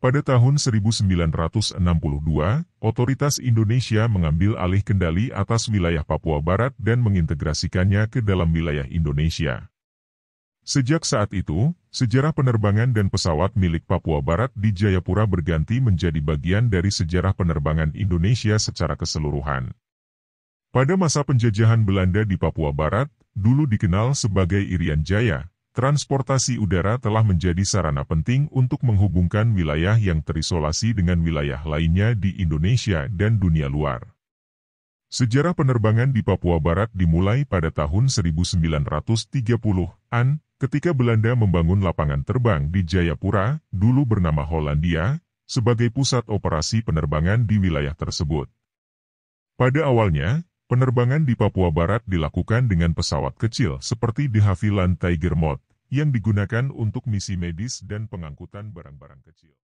Pada tahun 1962, otoritas Indonesia mengambil alih kendali atas wilayah Papua Barat dan mengintegrasikannya ke dalam wilayah Indonesia. Sejak saat itu, sejarah penerbangan dan pesawat milik Papua Barat di Jayapura berganti menjadi bagian dari sejarah penerbangan Indonesia secara keseluruhan. Pada masa penjajahan Belanda di Papua Barat, dulu dikenal sebagai Irian Jaya, transportasi udara telah menjadi sarana penting untuk menghubungkan wilayah yang terisolasi dengan wilayah lainnya di Indonesia dan dunia luar. Sejarah penerbangan di Papua Barat dimulai pada tahun 1930-an ketika Belanda membangun lapangan terbang di Jayapura, dulu bernama Hollandia, sebagai pusat operasi penerbangan di wilayah tersebut. Pada awalnya, penerbangan di Papua Barat dilakukan dengan pesawat kecil seperti De Havilland Tiger Moth yang digunakan untuk misi medis dan pengangkutan barang-barang kecil.